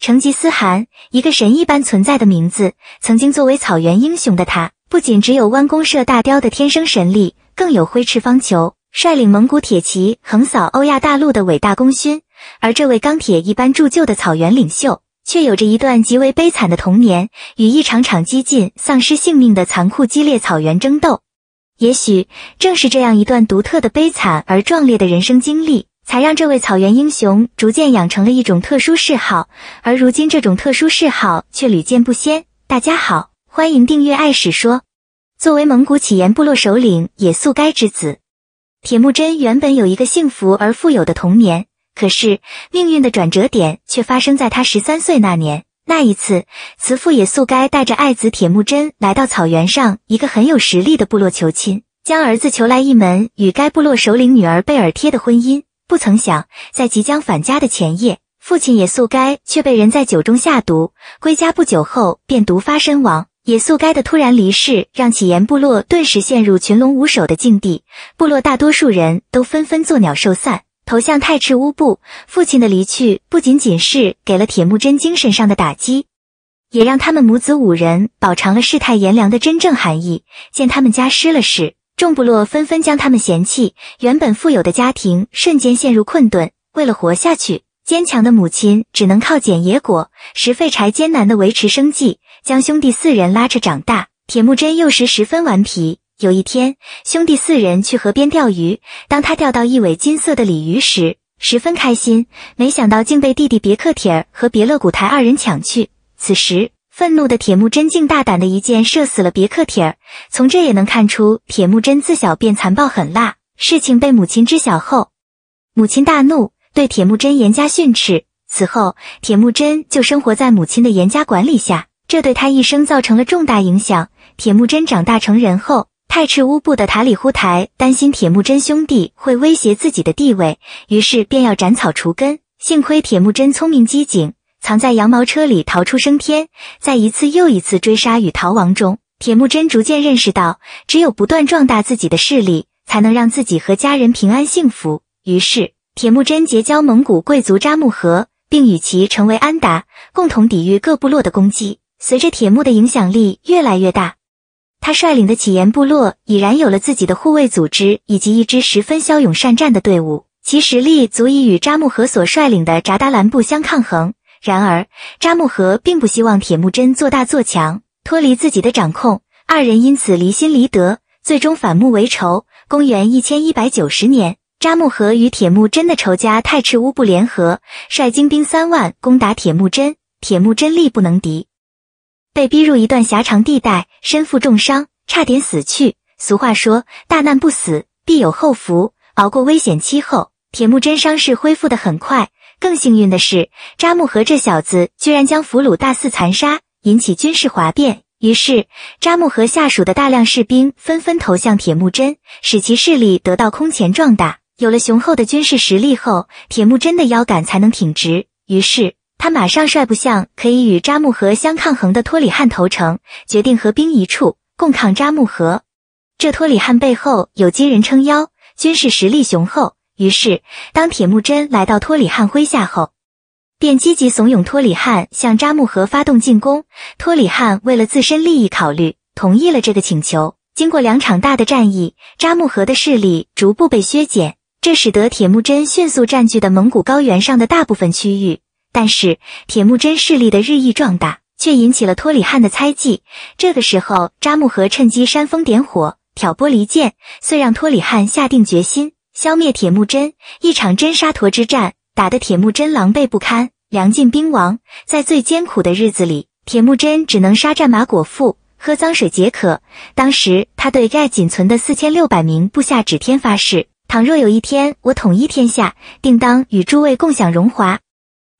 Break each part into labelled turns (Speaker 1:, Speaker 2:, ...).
Speaker 1: 成吉思汗，一个神一般存在的名字。曾经作为草原英雄的他，不仅只有弯弓射大雕的天生神力，更有挥斥方遒、率领蒙古铁骑横扫欧亚大陆的伟大功勋。而这位钢铁一般铸就的草原领袖，却有着一段极为悲惨的童年与一场场激进、丧失性命的残酷激烈草原争斗。也许正是这样一段独特的悲惨而壮烈的人生经历。才让这位草原英雄逐渐养成了一种特殊嗜好，而如今这种特殊嗜好却屡见不鲜。大家好，欢迎订阅《爱史说》。作为蒙古乞颜部落首领也速该之子，铁木真原本有一个幸福而富有的童年，可是命运的转折点却发生在他十三岁那年。那一次，慈父也速该带着爱子铁木真来到草原上一个很有实力的部落求亲，将儿子求来一门与该部落首领女儿贝尔贴的婚姻。不曾想，在即将返家的前夜，父亲也速该却被人在酒中下毒，归家不久后便毒发身亡。也速该的突然离世，让起岩部落顿时陷入群龙无首的境地，部落大多数人都纷纷作鸟兽散，投向太赤乌部。父亲的离去，不仅仅是给了铁木真精神上的打击，也让他们母子五人饱尝了世态炎凉的真正含义。见他们家失了势。众部落纷纷将他们嫌弃，原本富有的家庭瞬间陷入困顿。为了活下去，坚强的母亲只能靠捡野果、拾废柴，艰难地维持生计，将兄弟四人拉扯长大。铁木真幼时十分顽皮，有一天，兄弟四人去河边钓鱼，当他钓到一尾金色的鲤鱼时，十分开心，没想到竟被弟弟别克铁儿和别勒古台二人抢去。此时。愤怒的铁木真竟大胆的一箭射死了别克铁儿，从这也能看出铁木真自小便残暴狠辣。事情被母亲知晓后，母亲大怒，对铁木真严加训斥。此后，铁木真就生活在母亲的严加管理下，这对他一生造成了重大影响。铁木真长大成人后，太赤乌部的塔里忽台担心铁木真兄弟会威胁自己的地位，于是便要斩草除根。幸亏铁木真聪明机警。藏在羊毛车里逃出升天，在一次又一次追杀与逃亡中，铁木真逐渐认识到，只有不断壮大自己的势力，才能让自己和家人平安幸福。于是，铁木真结交蒙古贵族扎木合，并与其成为安达，共同抵御各部落的攻击。随着铁木的影响力越来越大，他率领的乞颜部落已然有了自己的护卫组织以及一支十分骁勇善战的队伍，其实力足以与扎木合所率领的札达兰部相抗衡。然而，扎木合并不希望铁木真做大做强，脱离自己的掌控。二人因此离心离德，最终反目为仇。公元一千一百九十年，扎木合与铁木真的仇家泰赤乌部联合，率精兵三万攻打铁木真，铁木真力不能敌，被逼入一段狭长地带，身负重伤，差点死去。俗话说，大难不死，必有后福。熬过危险期后，铁木真伤势恢复的很快。更幸运的是，扎木合这小子居然将俘虏大肆残杀，引起军事哗变。于是，扎木合下属的大量士兵纷纷投向铁木真，使其势力得到空前壮大。有了雄厚的军事实力后，铁木真的腰杆才能挺直。于是，他马上率部向可以与扎木合相抗衡的托里汗投诚，决定合兵一处，共抗扎木合。这托里汗背后有金人撑腰，军事实力雄厚。于是，当铁木真来到托里汗麾下后，便积极怂恿托里汗向扎木合发动进攻。托里汗为了自身利益考虑，同意了这个请求。经过两场大的战役，扎木合的势力逐步被削减，这使得铁木真迅速占据的蒙古高原上的大部分区域。但是，铁木真势力的日益壮大，却引起了托里汗的猜忌。这个时候，扎木合趁机煽风点火，挑拨离间，遂让托里汗下定决心。消灭铁木真，一场真沙陀之战打得铁木真狼狈不堪，粮尽兵亡。在最艰苦的日子里，铁木真只能杀战马果腹，喝脏水解渴。当时，他对盖仅存的四千六百名部下指天发誓：倘若有一天我统一天下，定当与诸位共享荣华。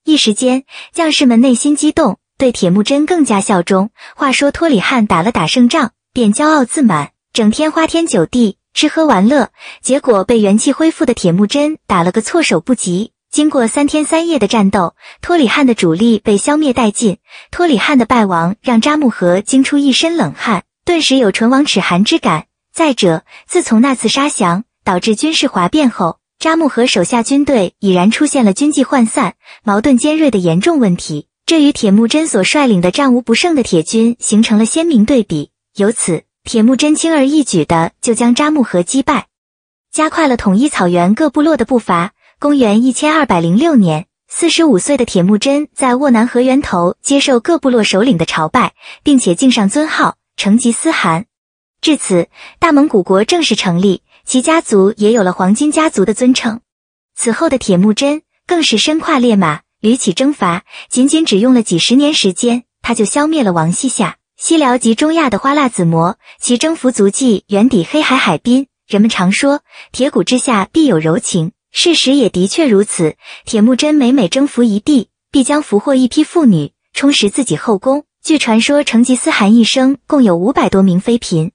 Speaker 1: 一时间，将士们内心激动，对铁木真更加效忠。话说，托里汉打了打胜仗，便骄傲自满，整天花天酒地。吃喝玩乐，结果被元气恢复的铁木真打了个措手不及。经过三天三夜的战斗，托里汗的主力被消灭殆尽。托里汗的败亡让扎木合惊出一身冷汗，顿时有唇亡齿寒之感。再者，自从那次杀降导致军事哗变后，扎木合手下军队已然出现了军纪涣散、矛盾尖锐的严重问题。这与铁木真所率领的战无不胜的铁军形成了鲜明对比。由此。铁木真轻而易举的就将扎木合击败，加快了统一草原各部落的步伐。公元一千二百零六年，四十五岁的铁木真在斡难河源头接受各部落首领的朝拜，并且敬上尊号成吉思汗。至此，大蒙古国正式成立，其家族也有了黄金家族的尊称。此后的铁木真更是身跨烈马，屡起征伐，仅仅只用了几十年时间，他就消灭了王系下。西辽及中亚的花剌子模，其征服足迹远抵黑海海滨。人们常说“铁骨之下必有柔情”，事实也的确如此。铁木真每每征服一地，必将俘获一批妇女，充实自己后宫。据传说，成吉思汗一生共有五百多名妃嫔，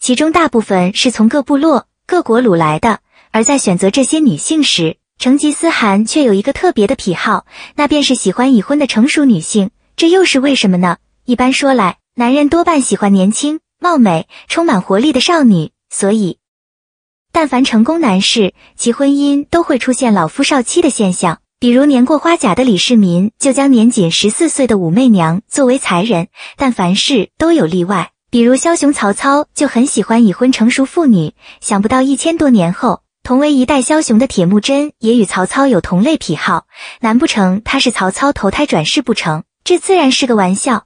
Speaker 1: 其中大部分是从各部落、各国掳来的。而在选择这些女性时，成吉思汗却有一个特别的癖好，那便是喜欢已婚的成熟女性。这又是为什么呢？一般说来，男人多半喜欢年轻、貌美、充满活力的少女，所以，但凡成功男士，其婚姻都会出现老夫少妻的现象。比如年过花甲的李世民，就将年仅十四岁的武媚娘作为才人。但凡事都有例外，比如枭雄曹操就很喜欢已婚成熟妇女。想不到一千多年后，同为一代枭雄的铁木真也与曹操有同类癖好。难不成他是曹操投胎转世不成？这自然是个玩笑。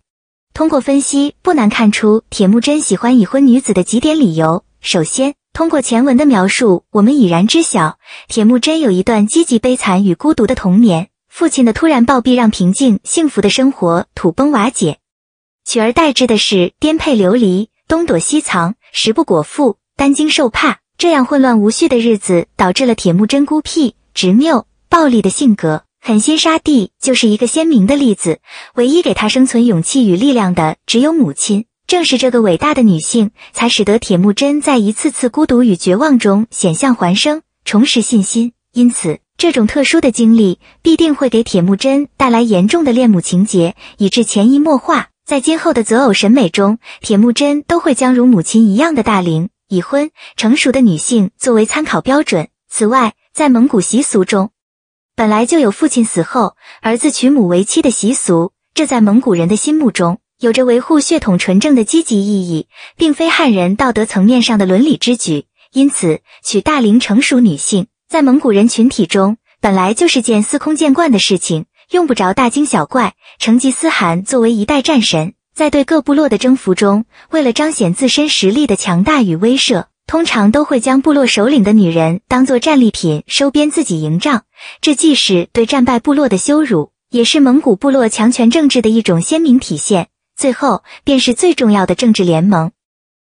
Speaker 1: 通过分析，不难看出铁木真喜欢已婚女子的几点理由。首先，通过前文的描述，我们已然知晓，铁木真有一段积极悲惨与孤独的童年。父亲的突然暴毙，让平静幸福的生活土崩瓦解，取而代之的是颠沛流离、东躲西藏、食不果腹、担惊受怕。这样混乱无序的日子，导致了铁木真孤僻、执拗、暴力的性格。狠心杀弟就是一个鲜明的例子。唯一给他生存勇气与力量的，只有母亲。正是这个伟大的女性，才使得铁木真在一次次孤独与绝望中险象环生，重拾信心。因此，这种特殊的经历必定会给铁木真带来严重的恋母情结，以致潜移默化，在今后的择偶审美中，铁木真都会将如母亲一样的大龄、已婚、成熟的女性作为参考标准。此外，在蒙古习俗中，本来就有父亲死后儿子娶母为妻的习俗，这在蒙古人的心目中有着维护血统纯正的积极意义，并非汉人道德层面上的伦理之举。因此，娶大龄成熟女性，在蒙古人群体中本来就是件司空见惯的事情，用不着大惊小怪。成吉思汗作为一代战神，在对各部落的征服中，为了彰显自身实力的强大与威慑。通常都会将部落首领的女人当做战利品收编自己营帐，这既是对战败部落的羞辱，也是蒙古部落强权政治的一种鲜明体现。最后便是最重要的政治联盟。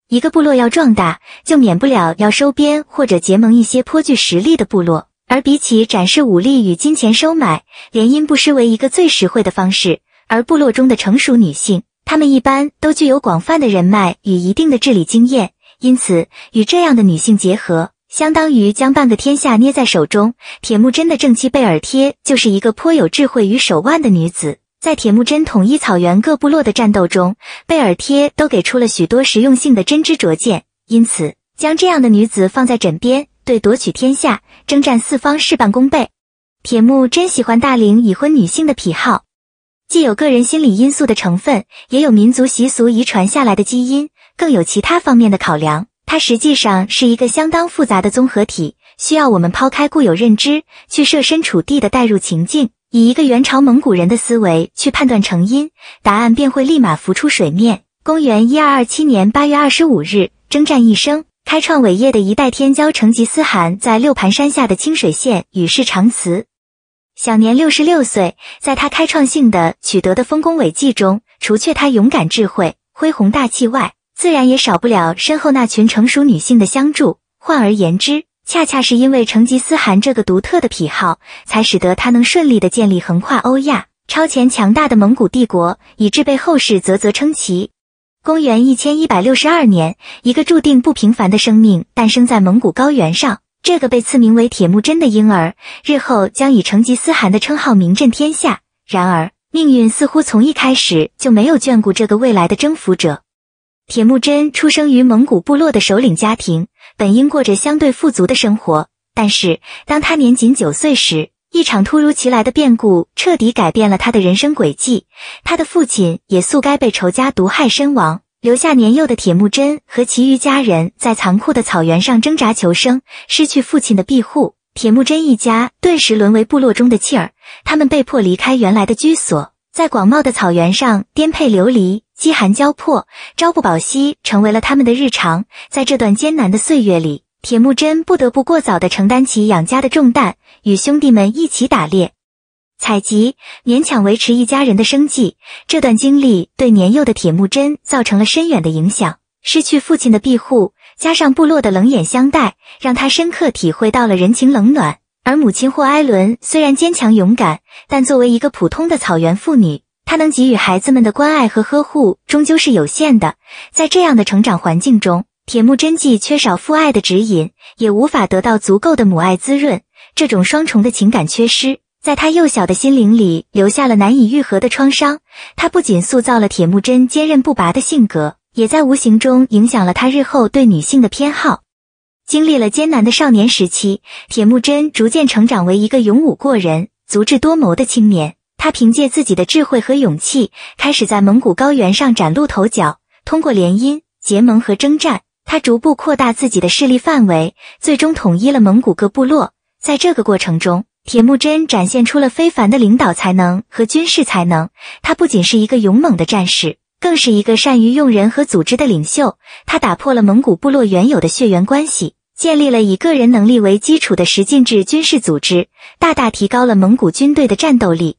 Speaker 1: 一个部落要壮大，就免不了要收编或者结盟一些颇具实力的部落。而比起展示武力与金钱收买，联姻不失为一个最实惠的方式。而部落中的成熟女性，她们一般都具有广泛的人脉与一定的治理经验。因此，与这样的女性结合，相当于将半个天下捏在手中。铁木真的正妻贝尔贴就是一个颇有智慧与手腕的女子，在铁木真统一草原各部落的战斗中，贝尔贴都给出了许多实用性的真知灼见。因此，将这样的女子放在枕边，对夺取天下、征战四方事半功倍。铁木真喜欢大龄已婚女性的癖好，既有个人心理因素的成分，也有民族习俗遗传下来的基因。更有其他方面的考量，它实际上是一个相当复杂的综合体，需要我们抛开固有认知，去设身处地的代入情境，以一个元朝蒙古人的思维去判断成因，答案便会立马浮出水面。公元一二二七年八月二十五日，征战一生、开创伟业的一代天骄成吉思汗，在六盘山下的清水县与世长辞，享年六十六岁。在他开创性的取得的丰功伟绩中，除却他勇敢、智慧、恢弘大气外，自然也少不了身后那群成熟女性的相助。换而言之，恰恰是因为成吉思汗这个独特的癖好，才使得他能顺利的建立横跨欧亚、超前强大的蒙古帝国，以致被后世啧啧称奇。公元一千一百六十二年，一个注定不平凡的生命诞生在蒙古高原上。这个被赐名为铁木真的婴儿，日后将以成吉思汗的称号名震天下。然而，命运似乎从一开始就没有眷顾这个未来的征服者。铁木真出生于蒙古部落的首领家庭，本应过着相对富足的生活。但是，当他年仅九岁时，一场突如其来的变故彻底改变了他的人生轨迹。他的父亲也素该被仇家毒害身亡，留下年幼的铁木真和其余家人在残酷的草原上挣扎求生。失去父亲的庇护，铁木真一家顿时沦为部落中的弃儿。他们被迫离开原来的居所，在广袤的草原上颠沛流离。饥寒交迫，朝不保夕，成为了他们的日常。在这段艰难的岁月里，铁木真不得不过早的承担起养家的重担，与兄弟们一起打猎、采集，勉强维持一家人的生计。这段经历对年幼的铁木真造成了深远的影响。失去父亲的庇护，加上部落的冷眼相待，让他深刻体会到了人情冷暖。而母亲霍艾伦虽然坚强勇敢，但作为一个普通的草原妇女，他能给予孩子们的关爱和呵护终究是有限的，在这样的成长环境中，铁木真既缺少父爱的指引，也无法得到足够的母爱滋润。这种双重的情感缺失，在他幼小的心灵里留下了难以愈合的创伤。他不仅塑造了铁木真坚韧不拔的性格，也在无形中影响了他日后对女性的偏好。经历了艰难的少年时期，铁木真逐渐成长为一个勇武过人、足智多谋的青年。他凭借自己的智慧和勇气，开始在蒙古高原上崭露头角。通过联姻、结盟和征战，他逐步扩大自己的势力范围，最终统一了蒙古各部落。在这个过程中，铁木真展现出了非凡的领导才能和军事才能。他不仅是一个勇猛的战士，更是一个善于用人和组织的领袖。他打破了蒙古部落原有的血缘关系，建立了以个人能力为基础的十进制军事组织，大大提高了蒙古军队的战斗力。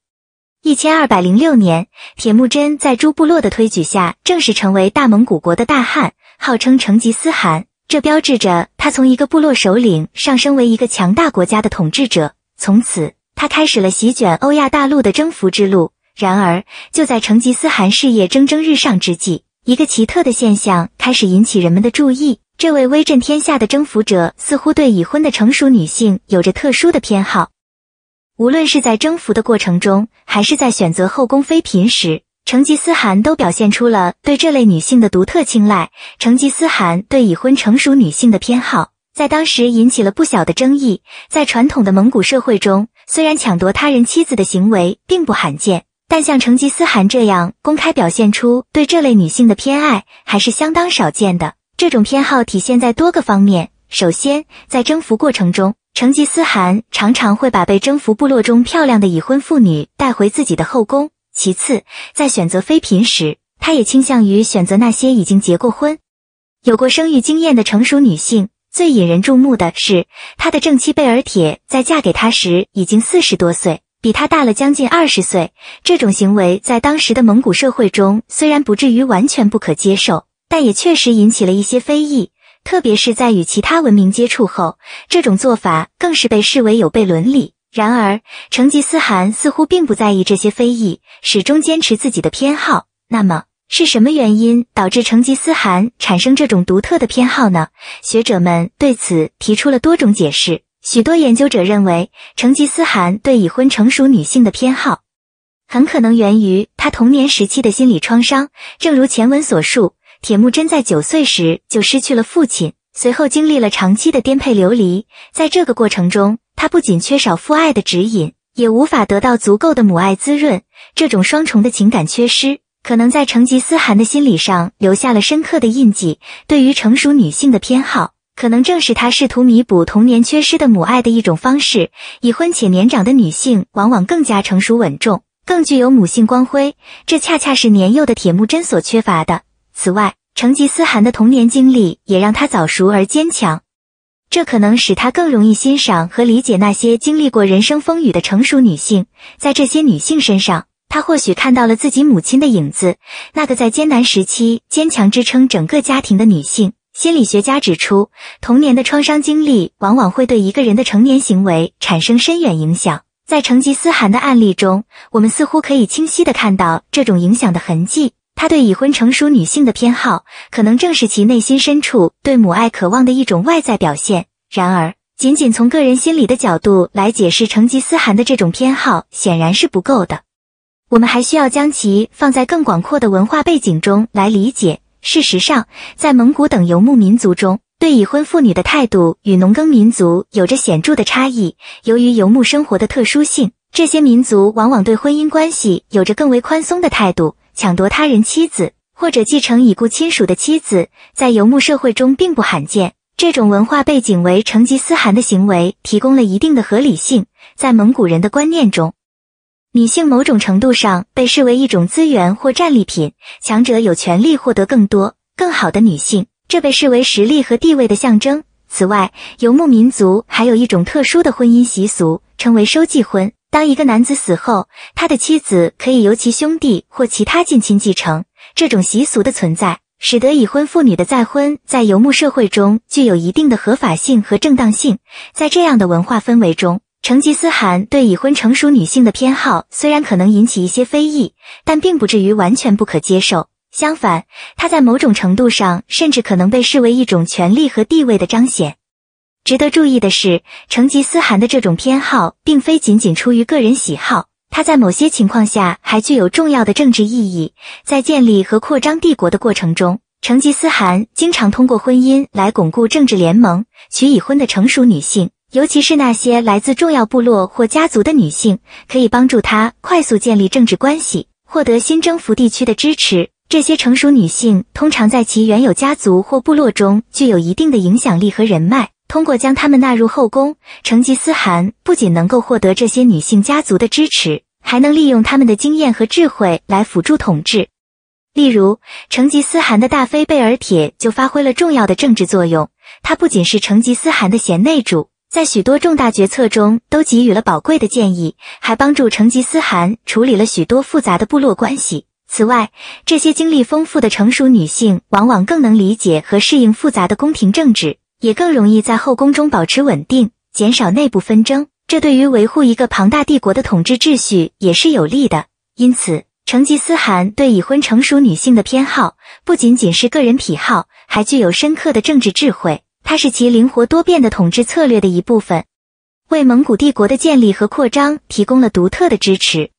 Speaker 1: 一千二百零六年，铁木真在诸部落的推举下，正式成为大蒙古国的大汗，号称成吉思汗。这标志着他从一个部落首领上升为一个强大国家的统治者。从此，他开始了席卷欧亚大陆的征服之路。然而，就在成吉思汗事业蒸蒸日上之际，一个奇特的现象开始引起人们的注意：这位威震天下的征服者，似乎对已婚的成熟女性有着特殊的偏好。无论是在征服的过程中，还是在选择后宫妃嫔时，成吉思汗都表现出了对这类女性的独特青睐。成吉思汗对已婚成熟女性的偏好，在当时引起了不小的争议。在传统的蒙古社会中，虽然抢夺他人妻子的行为并不罕见，但像成吉思汗这样公开表现出对这类女性的偏爱，还是相当少见的。这种偏好体现在多个方面。首先，在征服过程中。成吉思汗常常会把被征服部落中漂亮的已婚妇女带回自己的后宫。其次，在选择妃嫔时，他也倾向于选择那些已经结过婚、有过生育经验的成熟女性。最引人注目的是，他的正妻贝尔铁在嫁给他时已经四十多岁，比他大了将近二十岁。这种行为在当时的蒙古社会中，虽然不至于完全不可接受，但也确实引起了一些非议。特别是在与其他文明接触后，这种做法更是被视为有悖伦理。然而，成吉思汗似乎并不在意这些非议，始终坚持自己的偏好。那么，是什么原因导致成吉思汗产生这种独特的偏好呢？学者们对此提出了多种解释。许多研究者认为，成吉思汗对已婚成熟女性的偏好，很可能源于他童年时期的心理创伤。正如前文所述。铁木真在九岁时就失去了父亲，随后经历了长期的颠沛流离。在这个过程中，他不仅缺少父爱的指引，也无法得到足够的母爱滋润。这种双重的情感缺失，可能在成吉思汗的心理上留下了深刻的印记。对于成熟女性的偏好，可能正是他试图弥补童年缺失的母爱的一种方式。已婚且年长的女性往往更加成熟稳重，更具有母性光辉，这恰恰是年幼的铁木真所缺乏的。此外，成吉思汗的童年经历也让他早熟而坚强，这可能使他更容易欣赏和理解那些经历过人生风雨的成熟女性。在这些女性身上，他或许看到了自己母亲的影子——那个在艰难时期坚强支撑整个家庭的女性。心理学家指出，童年的创伤经历往往会对一个人的成年行为产生深远影响。在成吉思汗的案例中，我们似乎可以清晰地看到这种影响的痕迹。他对已婚成熟女性的偏好，可能正是其内心深处对母爱渴望的一种外在表现。然而，仅仅从个人心理的角度来解释成吉思汗的这种偏好，显然是不够的。我们还需要将其放在更广阔的文化背景中来理解。事实上，在蒙古等游牧民族中，对已婚妇女的态度与农耕民族有着显著的差异。由于游牧生活的特殊性，这些民族往往对婚姻关系有着更为宽松的态度。抢夺他人妻子，或者继承已故亲属的妻子，在游牧社会中并不罕见。这种文化背景为成吉思汗的行为提供了一定的合理性。在蒙古人的观念中，女性某种程度上被视为一种资源或战利品，强者有权利获得更多、更好的女性，这被视为实力和地位的象征。此外，游牧民族还有一种特殊的婚姻习俗，称为收继婚。当一个男子死后，他的妻子可以由其兄弟或其他近亲继承。这种习俗的存在，使得已婚妇女的再婚在游牧社会中具有一定的合法性和正当性。在这样的文化氛围中，成吉思汗对已婚成熟女性的偏好，虽然可能引起一些非议，但并不至于完全不可接受。相反，他在某种程度上，甚至可能被视为一种权力和地位的彰显。值得注意的是，成吉思汗的这种偏好并非仅仅出于个人喜好，他在某些情况下还具有重要的政治意义。在建立和扩张帝国的过程中，成吉思汗经常通过婚姻来巩固政治联盟。娶已婚的成熟女性，尤其是那些来自重要部落或家族的女性，可以帮助他快速建立政治关系，获得新征服地区的支持。这些成熟女性通常在其原有家族或部落中具有一定的影响力和人脉。通过将他们纳入后宫，成吉思汗不仅能够获得这些女性家族的支持，还能利用他们的经验和智慧来辅助统治。例如，成吉思汗的大妃贝尔铁就发挥了重要的政治作用。她不仅是成吉思汗的贤内助，在许多重大决策中都给予了宝贵的建议，还帮助成吉思汗处理了许多复杂的部落关系。此外，这些经历丰富的成熟女性往往更能理解和适应复杂的宫廷政治。也更容易在后宫中保持稳定，减少内部纷争，这对于维护一个庞大帝国的统治秩序也是有利的。因此，成吉思汗对已婚成熟女性的偏好不仅仅是个人癖好，还具有深刻的政治智慧。它是其灵活多变的统治策略的一部分，为蒙古帝国的建立和扩张提供了独特的支持。